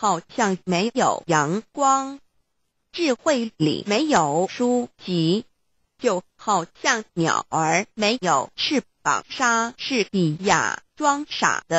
好像没有阳光，智慧里没有书籍，就好像鸟儿没有翅膀。沙是比亚装傻的。